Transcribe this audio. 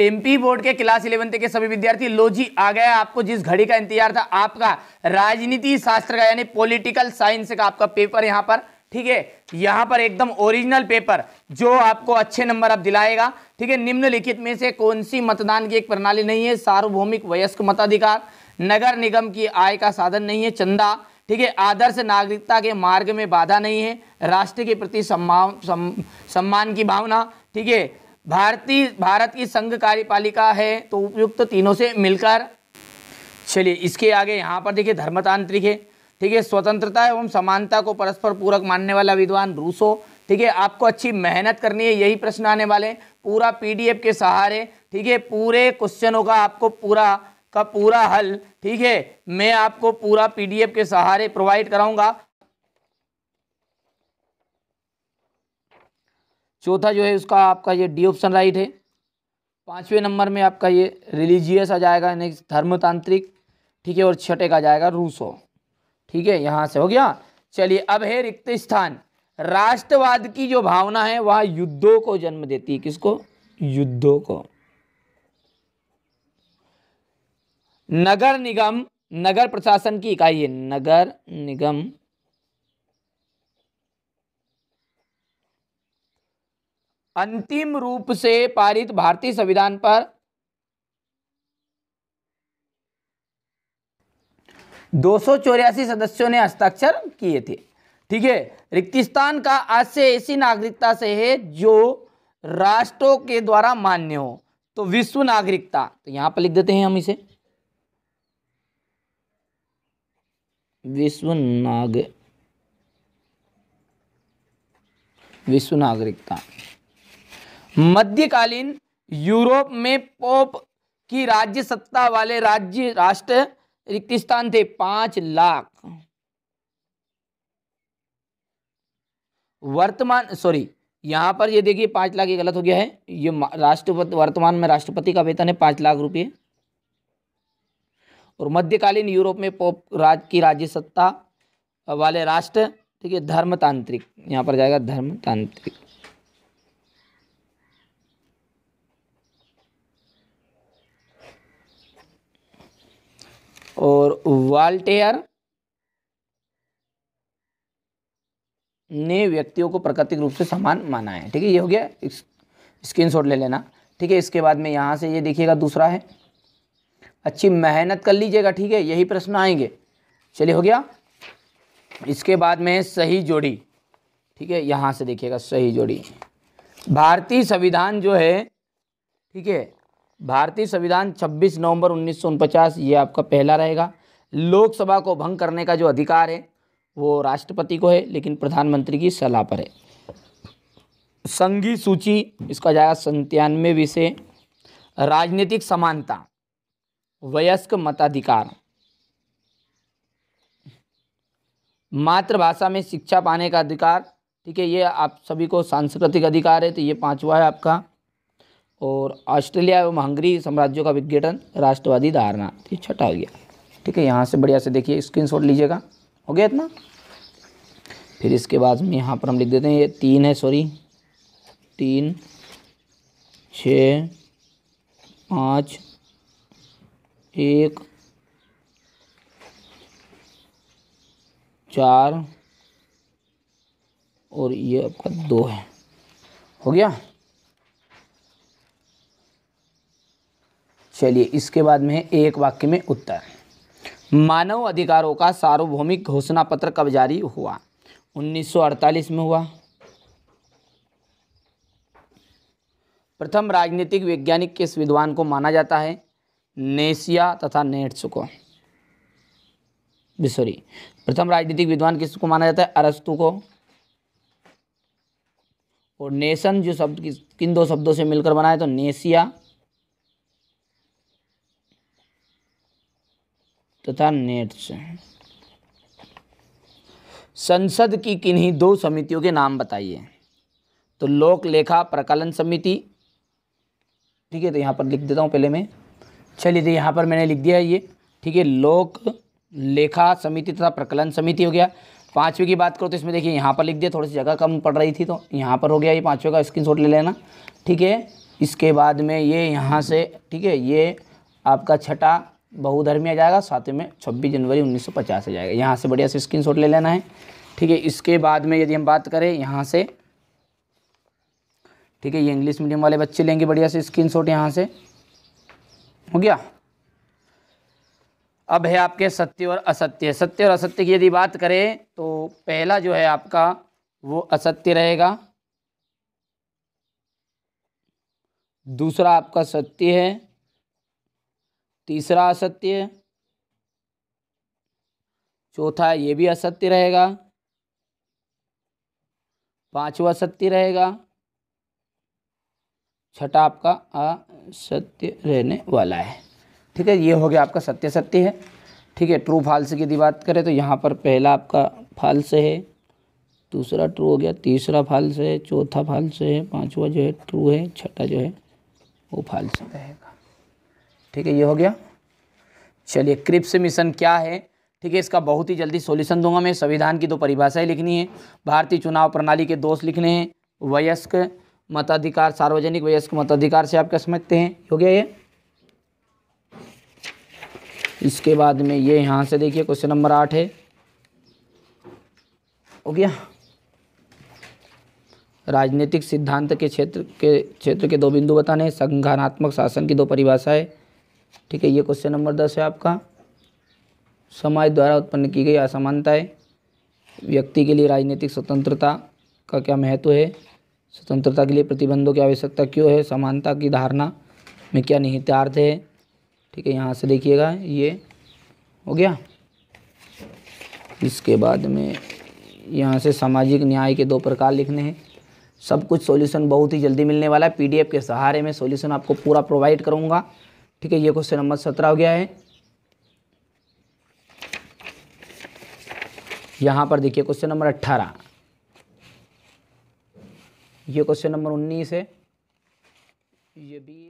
MP board के class eleven के सभी विद्यार्थी लो जी आ गया आपको जिस घड़ी का इंतजार था आपका राजनीति शास्त्र का यानी पॉलिटिकल साइंस का आपका पेपर यहां पर ठीक है यहां पर एकदम ओरिजिनल पेपर जो आपको अच्छे नंबर आप दिलाएगा ठीक है निम्नलिखित में से कौन सी मतदान की एक प्रणाली नहीं है सार्वभौमिक वयस्क मताधिकार नगर निगम की आय का साधन नहीं है चंदा ठीक है आदर्श नागरिकता के मार्ग में बाधा नहीं है राष्ट्र के प्रति सम्मान सम्मान की भावना ठीक है भारतीय भारत की संघ कार्यपालिका है तो उपयुक्त तो तीनों से मिलकर चलिए इसके आगे यहाँ पर देखिए धर्मतांत्रिक है ठीक है स्वतंत्रता एवं समानता को परस्पर पूरक मानने वाला विद्वान रूसो ठीक है आपको अच्छी मेहनत करनी है यही प्रश्न आने वाले पूरा पीडीएफ के सहारे ठीक है पूरे क्वेश्चनों का आपको पूरा का पूरा हल ठीक है मैं आपको पूरा पीडीएफ के सहारे प्रोवाइड कराऊंगा चौथा जो है उसका आपका ये डी ऑप्शन राइट है पाँचवें नंबर में आपका ये रिलीजियस आ जाएगा यानी धर्मतांत्रिक ठीक है और छठे का जाएगा रूसो ठीक है यहाँ से हो गया चलिए अब है रिक्त स्थान राष्ट्रवाद की जो भावना है वह युद्धों को जन्म देती है किसको युद्धों को नगर निगम नगर प्रशासन की इकाई है नगर निगम अंतिम रूप से पारित भारतीय संविधान पर दो सदस्यों ने हस्ताक्षर किए थे ठीक है रिक्तिस्तान का आज से ऐसी नागरिकता से है जो राष्ट्रों के द्वारा मान्य हो तो विश्व नागरिकता तो यहां पर लिख देते हैं हम इसे विश्व नाग विश्व नागरिकता मध्यकालीन यूरोप में पोप की राज्य सत्ता वाले राज्य राष्ट्र रिक्त स्थान थे पांच लाख वर्तमान सॉरी यहां पर ये देखिए पांच लाख ये गलत हो गया है ये राष्ट्रपति वर्तमान में राष्ट्रपति का वेतन है पांच लाख रुपये और मध्यकालीन यूरोप में पोप राज की राज्य सत्ता वाले राष्ट्र ठीक है धर्मतांत्रिक यहां पर जाएगा धर्मतांत्रिक वाल्टेयर ने व्यक्तियों को प्राकृतिक रूप से समान माना है ठीक है ये हो गया स्क्रीन शॉट ले लेना ठीक है इसके बाद में यहाँ से ये देखिएगा दूसरा है अच्छी मेहनत कर लीजिएगा ठीक है यही प्रश्न आएंगे चलिए हो गया इसके बाद में सही जोड़ी ठीक है यहाँ से देखिएगा सही जोड़ी भारतीय संविधान जो है ठीक है भारतीय संविधान 26 नवंबर उन्नीस ये आपका पहला रहेगा लोकसभा को भंग करने का जो अधिकार है वो राष्ट्रपति को है लेकिन प्रधानमंत्री की सलाह पर है संघी सूची इसका जाएगा संतानवे से राजनीतिक समानता वयस्क मताधिकार मातृभाषा में शिक्षा पाने का अधिकार ठीक है ये आप सभी को सांस्कृतिक अधिकार है तो ये पांचवा है आपका और ऑस्ट्रेलिया एवं हंगरी साम्राज्यों का विघटन राष्ट्रवादी धारणा ये छठा हो गया ठीक है यहाँ से बढ़िया से देखिए स्क्रीन शॉट लीजिएगा हो गया इतना फिर इसके बाद में यहाँ पर हम लिख देते हैं ये तीन है सॉरी तीन छ पाँच एक चार और ये आपका दो है हो गया चलिए इसके बाद में है एक वाक्य में उत्तर मानव अधिकारों का सार्वभौमिक घोषणा पत्र कब जारी हुआ 1948 में हुआ प्रथम राजनीतिक वैज्ञानिक किस विद्वान को माना जाता है नेसिया तथा नेट्स को सॉरी प्रथम राजनीतिक विद्वान किसको माना जाता है अरस्तु को और नेशन जो शब्द किन दो शब्दों से मिलकर बना है तो नेसिया तथा नेट्स संसद की किन्हीं दो समितियों के नाम बताइए तो लोक लेखा प्रकलन समिति ठीक है तो यहाँ पर लिख देता हूँ पहले मैं चलिए तो यहाँ पर मैंने लिख दिया ये ठीक है लोक लेखा समिति तथा प्रकलन समिति हो गया पाँचवें की बात करो तो इसमें देखिए यहाँ पर लिख दिया थोड़ी सी जगह कम पड़ रही थी तो यहाँ पर हो गया ये पाँचवें का स्क्रीन ले लेना ठीक है इसके बाद में ये यहाँ से ठीक है ये आपका छठा बहुधर्मी आ जाएगा साथ में 26 जनवरी 1950 आ जाएगा यहाँ से बढ़िया से शॉट ले लेना है ठीक है इसके बाद में यदि हम बात करें यहाँ से ठीक है ये इंग्लिश मीडियम वाले बच्चे लेंगे बढ़िया से स्क्रीन शॉट यहाँ से हो गया अब है आपके सत्य और असत्य सत्य और असत्य की यदि बात करें तो पहला जो है आपका वो असत्य रहेगा दूसरा आपका सत्य है तीसरा असत्य चौथा ये भी असत्य रहेगा पांचवा सत्य रहेगा छठा आपका असत्य रहने वाला है ठीक है ये हो गया आपका सत्य सत्य है ठीक है ट्रू फाल्स की यदि बात करें तो यहाँ पर पहला आपका फाल्स है दूसरा ट्रू हो गया तीसरा फाल्स है चौथा फाल्स है पांचवा जो है ट्रू है छठा जो है वो फाल्स रहेगा ठीक है ये हो गया चलिए क्रिप्स मिशन क्या है ठीक है इसका बहुत ही जल्दी सॉल्यूशन दूंगा मैं संविधान की दो परिभाषाएं लिखनी है भारतीय चुनाव प्रणाली के दोष लिखने हैं वयस्क मताधिकार सार्वजनिक वयस्क मताधिकार से आप क्या समझते हैं हो गया ये इसके बाद में ये यहाँ से देखिए क्वेश्चन नंबर आठ है हो गया राजनीतिक सिद्धांत के क्षेत्र के क्षेत्र के दो बिंदु बताने संगठनात्मक शासन की दो परिभाषाएं ठीक है ये क्वेश्चन नंबर दस है आपका समाज द्वारा उत्पन्न की गई असमानताएँ व्यक्ति के लिए राजनीतिक स्वतंत्रता का क्या महत्व है स्वतंत्रता के लिए प्रतिबंधों की आवश्यकता क्यों है समानता की धारणा में क्या निहितार्थ है ठीक है यहाँ से देखिएगा ये हो गया इसके बाद में यहाँ से सामाजिक न्याय के दो प्रकार लिखने हैं सब कुछ सॉल्यूशन बहुत ही जल्दी मिलने वाला है पीडीएफ के सहारे में सॉल्यूशन आपको पूरा प्रोवाइड करूँगा ठीक है ये क्वेश्चन नंबर सत्रह हो गया है यहां पर देखिए क्वेश्चन नंबर अट्ठारह ये क्वेश्चन नंबर उन्नीस है ये भी